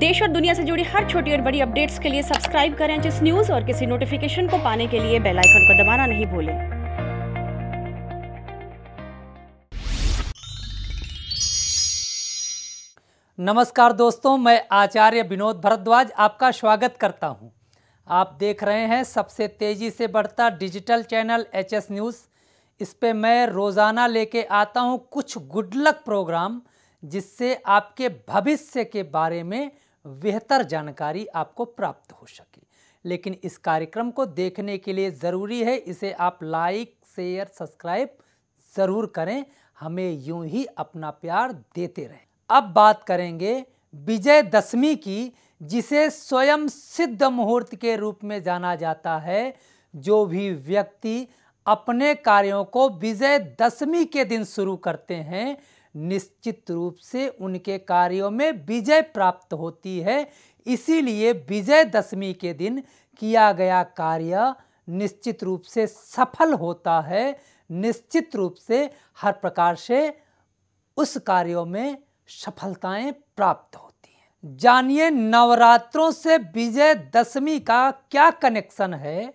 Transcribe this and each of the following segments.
देश और दुनिया से जुड़ी हर छोटी और बड़ी अपडेट्स के लिए सब्सक्राइब करें जिस न्यूज और किसी नोटिफिकेशन को पाने के लिए बेल आइकन को दबाना नहीं भूलें नमस्कार दोस्तों मैं आचार्य विनोद भरद्वाज आपका स्वागत करता हूं। आप देख रहे हैं सबसे तेज़ी से बढ़ता digital channel H S news इस पर मैं रोज़ाना लेके आता हूँ कुछ गुड लक प्रोग्राम जिससे आपके भविष्य के बारे में बेहतर जानकारी आपको प्राप्त हो सके लेकिन इस कार्यक्रम को देखने के लिए ज़रूरी है इसे आप लाइक शेयर सब्सक्राइब ज़रूर करें हमें यूं ही अपना प्यार देते रहें अब बात करेंगे विजय दशमी की जिसे स्वयं सिद्ध मुहूर्त के रूप में जाना जाता है जो भी व्यक्ति अपने कार्यों को विजय दशमी के दिन शुरू करते हैं निश्चित रूप से उनके कार्यों में विजय प्राप्त होती है इसीलिए विजय दशमी के दिन किया गया कार्य निश्चित रूप से सफल होता है निश्चित रूप से हर प्रकार से उस कार्यों में सफलताएं प्राप्त होती हैं जानिए नवरात्रों से विजय दशमी का क्या कनेक्शन है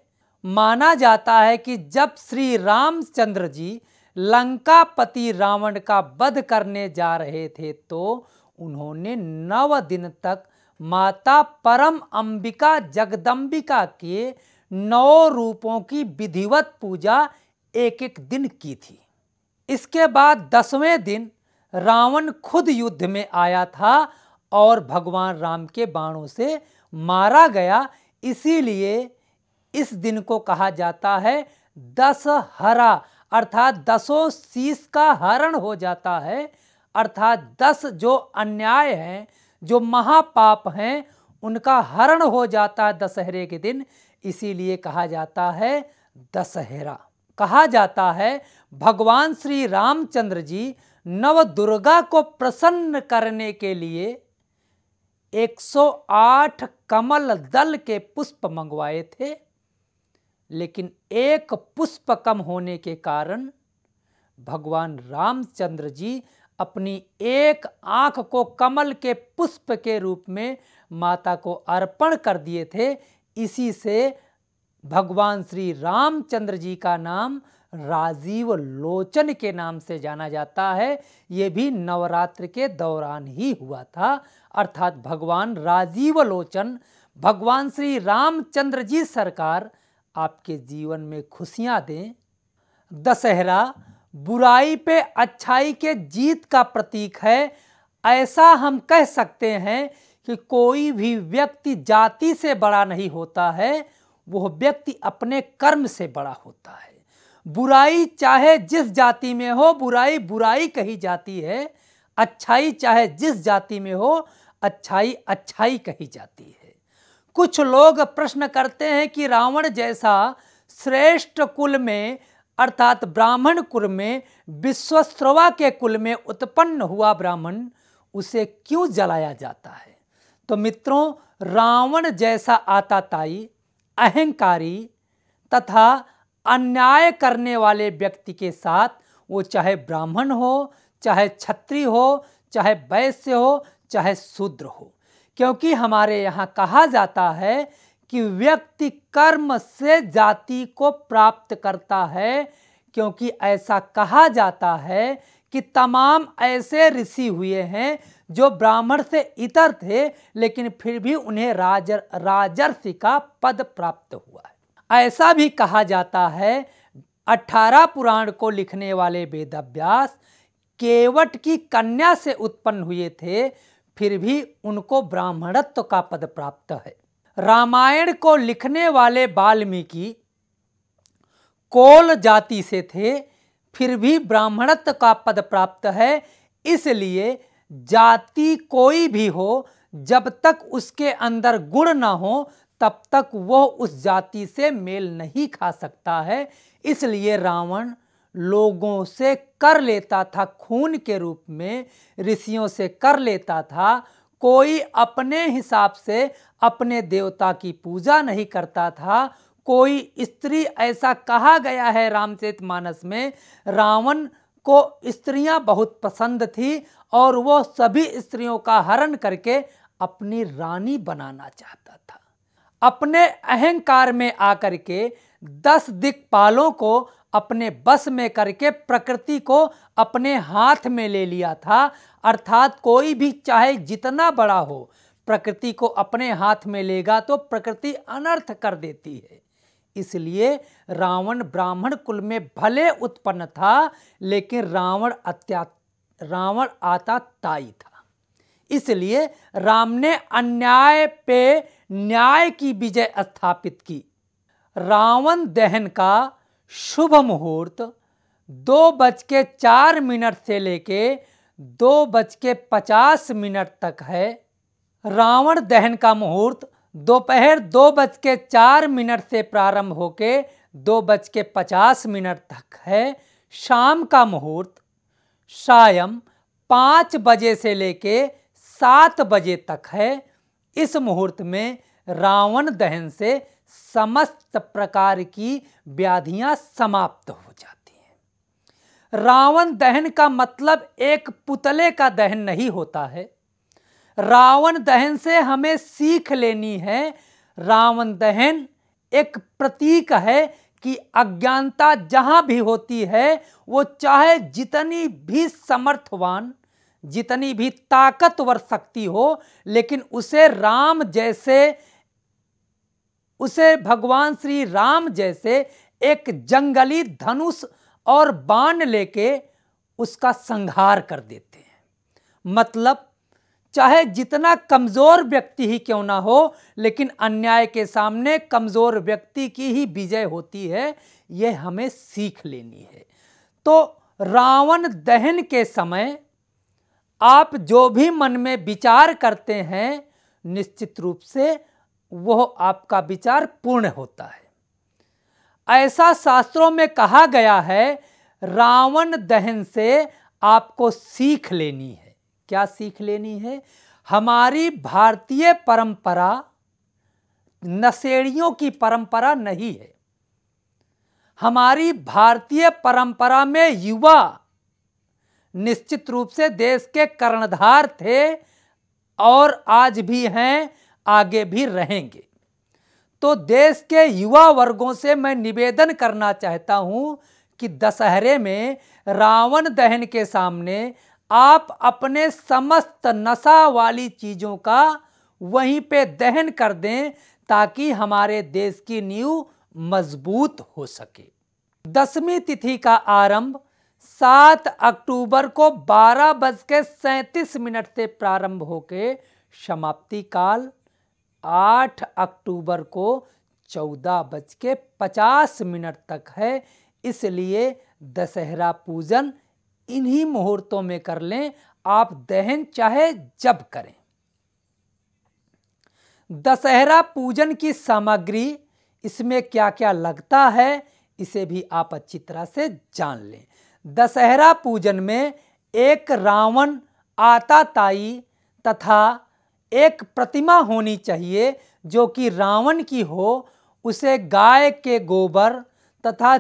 माना जाता है कि जब श्री रामचंद्र जी लंकापति रावण का वध करने जा रहे थे तो उन्होंने नव दिन तक माता परम अंबिका जगदम्बिका के नौ रूपों की विधिवत पूजा एक एक दिन की थी इसके बाद दसवें दिन रावण खुद युद्ध में आया था और भगवान राम के बाणों से मारा गया इसीलिए इस दिन को कहा जाता है दशहरा अर्थात दसों शीश का हरण हो जाता है अर्थात दस जो अन्याय हैं जो महापाप हैं उनका हरण हो जाता है दशहरे के दिन इसीलिए कहा जाता है दशहरा कहा जाता है भगवान श्री रामचंद्र जी नव दुर्गा को प्रसन्न करने के लिए 108 कमल दल के पुष्प मंगवाए थे लेकिन एक पुष्प कम होने के कारण भगवान रामचंद्र जी अपनी एक आंख को कमल के पुष्प के रूप में माता को अर्पण कर दिए थे इसी से भगवान श्री रामचंद्र जी का नाम राजीव लोचन के नाम से जाना जाता है ये भी नवरात्र के दौरान ही हुआ था अर्थात भगवान राजीव लोचन भगवान श्री रामचंद्र जी सरकार आपके जीवन में खुशियाँ दें दशहरा बुराई पे अच्छाई के जीत का प्रतीक है ऐसा हम कह सकते हैं कि कोई भी व्यक्ति जाति से बड़ा नहीं होता है वह व्यक्ति अपने कर्म से बड़ा होता है बुराई चाहे जिस जाति में हो बुराई बुराई कही जाती है अच्छाई चाहे जिस जाति में हो अच्छाई अच्छाई कही जाती है कुछ लोग प्रश्न करते हैं कि रावण जैसा श्रेष्ठ कुल में अर्थात ब्राह्मण कुल में विश्वस्त्रवा के कुल में उत्पन्न हुआ ब्राह्मण उसे क्यों जलाया जाता है तो मित्रों रावण जैसा आताताई अहंकारी तथा अन्याय करने वाले व्यक्ति के साथ वो चाहे ब्राह्मण हो चाहे क्षत्रिय हो चाहे वैश्य हो चाहे शूद्र हो क्योंकि हमारे यहाँ कहा जाता है कि व्यक्ति कर्म से जाति को प्राप्त करता है क्योंकि ऐसा कहा जाता है कि तमाम ऐसे ऋषि हुए हैं जो ब्राह्मण से इतर थे लेकिन फिर भी उन्हें राज राजर्षि का पद प्राप्त हुआ है ऐसा भी कहा जाता है अठारह पुराण को लिखने वाले वेदाभ्यास केवट की कन्या से उत्पन्न हुए थे फिर भी उनको ब्राह्मणत्व का पद प्राप्त है रामायण को लिखने वाले वाल्मीकि कोल जाति से थे फिर भी ब्राह्मणत्व का पद प्राप्त है इसलिए जाति कोई भी हो जब तक उसके अंदर गुण ना हो तब तक वह उस जाति से मेल नहीं खा सकता है इसलिए रावण लोगों से कर लेता था खून के रूप में ऋषियों से कर लेता था कोई अपने हिसाब से अपने देवता की पूजा नहीं करता था कोई स्त्री ऐसा कहा गया है रामचरित मानस में रावण को स्त्रियां बहुत पसंद थी और वो सभी स्त्रियों का हरण करके अपनी रानी बनाना चाहता था अपने अहंकार में आकर के दस दिक्पालों को अपने बस में करके प्रकृति को अपने हाथ में ले लिया था अर्थात कोई भी चाहे जितना बड़ा हो प्रकृति को अपने हाथ में लेगा तो प्रकृति अनर्थ कर देती है इसलिए रावण ब्राह्मण कुल में भले उत्पन्न था लेकिन रावण अत्या रावण आता ताई था इसलिए राम ने अन्याय पे न्याय की विजय स्थापित की रावण दहन का शुभ मुहूर्त दो बज के चार मिनट से लेके दो बज के पचास मिनट तक है रावण दहन का मुहूर्त दोपहर दो बज के चार मिनट से प्रारंभ होके दो बज के पचास मिनट तक है शाम का मुहूर्त शायम पाँच बजे से लेके सात बजे तक है इस मुहूर्त में रावण दहन से समस्त प्रकार की व्याधियां समाप्त हो जाती हैं रावण दहन का मतलब एक पुतले का दहन नहीं होता है रावण दहन से हमें सीख लेनी है रावण दहन एक प्रतीक है कि अज्ञानता जहाँ भी होती है वो चाहे जितनी भी समर्थवान जितनी भी ताकतवर शक्ति हो लेकिन उसे राम जैसे उसे भगवान श्री राम जैसे एक जंगली धनुष और बाण लेके उसका संहार कर देते हैं मतलब चाहे जितना कमज़ोर व्यक्ति ही क्यों ना हो लेकिन अन्याय के सामने कमज़ोर व्यक्ति की ही विजय होती है ये हमें सीख लेनी है तो रावण दहन के समय आप जो भी मन में विचार करते हैं निश्चित रूप से वह आपका विचार पूर्ण होता है ऐसा शास्त्रों में कहा गया है रावण दहन से आपको सीख लेनी है क्या सीख लेनी है हमारी भारतीय परंपरा नशेड़ियों की परंपरा नहीं है हमारी भारतीय परंपरा में युवा निश्चित रूप से देश के कर्णधार थे और आज भी हैं आगे भी रहेंगे तो देश के युवा वर्गों से मैं निवेदन करना चाहता हूं कि दशहरे में रावण दहन के सामने आप अपने समस्त नशा वाली चीज़ों का वहीं पे दहन कर दें ताकि हमारे देश की नींव मजबूत हो सके दसवीं तिथि का आरंभ 7 अक्टूबर को बारह बज के सैंतीस मिनट से प्रारंभ होकर समाप्ति काल आठ अक्टूबर को चौदह बज के पचास मिनट तक है इसलिए दशहरा पूजन इन्हीं मुहूर्तों में कर लें आप दहन चाहे जब करें दशहरा पूजन की सामग्री इसमें क्या क्या लगता है इसे भी आप अच्छी तरह से जान लें दशहरा पूजन में एक रावण आताताई तथा एक प्रतिमा होनी चाहिए जो कि रावण की हो उसे गाय के गोबर तथा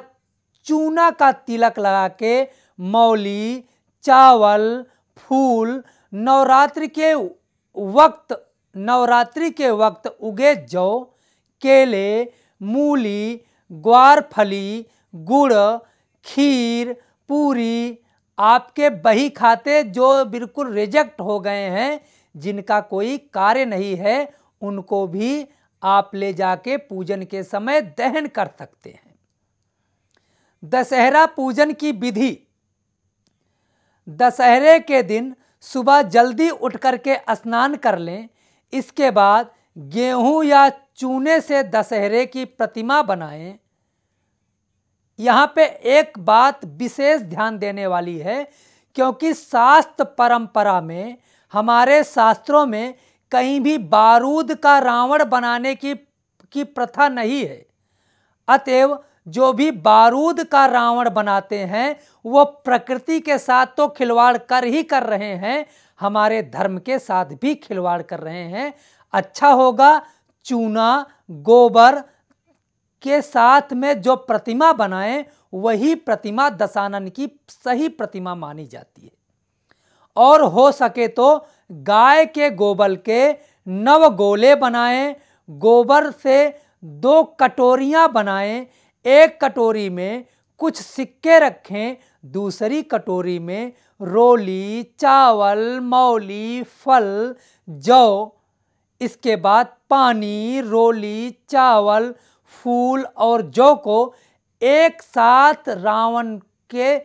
चूना का तिलक लगा के मौली चावल फूल नवरात्रि के वक्त नवरात्रि के वक्त उगे जौ केले मूली ग्वारफली गुड़ खीर पूरी आपके बही खाते जो बिल्कुल रिजेक्ट हो गए हैं जिनका कोई कार्य नहीं है उनको भी आप ले जाके पूजन के समय दहन कर सकते हैं दशहरा पूजन की विधि दशहरे के दिन सुबह जल्दी उठ के स्नान कर लें इसके बाद गेहूं या चूने से दशहरे की प्रतिमा बनाएं यहाँ पे एक बात विशेष ध्यान देने वाली है क्योंकि शास्त्र परंपरा में हमारे शास्त्रों में कहीं भी बारूद का रावण बनाने की की प्रथा नहीं है अतएव जो भी बारूद का रावण बनाते हैं वो प्रकृति के साथ तो खिलवाड़ कर ही कर रहे हैं हमारे धर्म के साथ भी खिलवाड़ कर रहे हैं अच्छा होगा चूना गोबर के साथ में जो प्रतिमा बनाएं वही प्रतिमा दशानन की सही प्रतिमा मानी जाती है और हो सके तो गाय के गोबर के नव गोले बनाएं गोबर से दो कटोरियाँ बनाएं एक कटोरी में कुछ सिक्के रखें दूसरी कटोरी में रोली चावल मौली फल जौ इसके बाद पानी रोली चावल फूल और जौ को एक साथ रावण के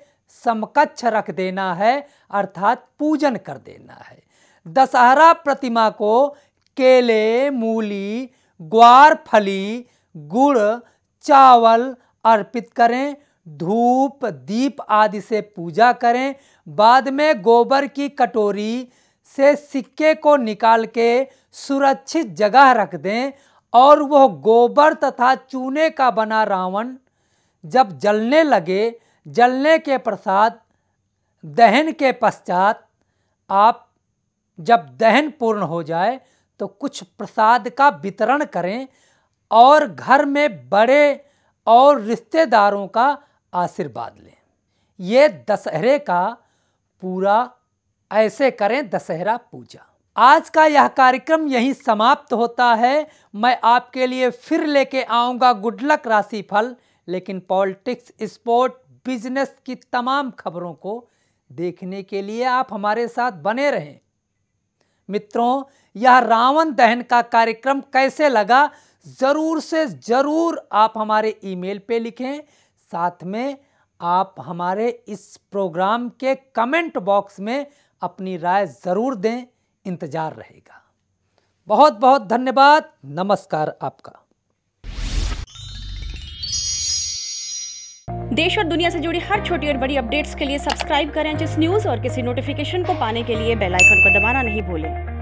समकक्ष रख देना है अर्थात पूजन कर देना है दशहरा प्रतिमा को केले मूली ग्वार फली गुड़ चावल अर्पित करें धूप दीप आदि से पूजा करें बाद में गोबर की कटोरी से सिक्के को निकाल के सुरक्षित जगह रख दें और वह गोबर तथा चूने का बना रावण जब जलने लगे जलने के प्रसाद दहन के पश्चात आप जब दहन पूर्ण हो जाए तो कुछ प्रसाद का वितरण करें और घर में बड़े और रिश्तेदारों का आशीर्वाद लें ये दशहरे का पूरा ऐसे करें दशहरा पूजा आज का यह कार्यक्रम यहीं समाप्त होता है मैं आपके लिए फिर लेके आऊँगा गुडलक राशि फल लेकिन पॉलिटिक्स स्पोर्ट बिजनेस की तमाम खबरों को देखने के लिए आप हमारे साथ बने रहें मित्रों यह रावण दहन का कार्यक्रम कैसे लगा ज़रूर से ज़रूर आप हमारे ईमेल पे लिखें साथ में आप हमारे इस प्रोग्राम के कमेंट बॉक्स में अपनी राय ज़रूर दें इंतज़ार रहेगा बहुत बहुत धन्यवाद नमस्कार आपका देश और दुनिया से जुड़ी हर छोटी और बड़ी अपडेट्स के लिए सब्सक्राइब करें जिस न्यूज और किसी नोटिफिकेशन को पाने के लिए बेलाइकन को दबाना नहीं भूलें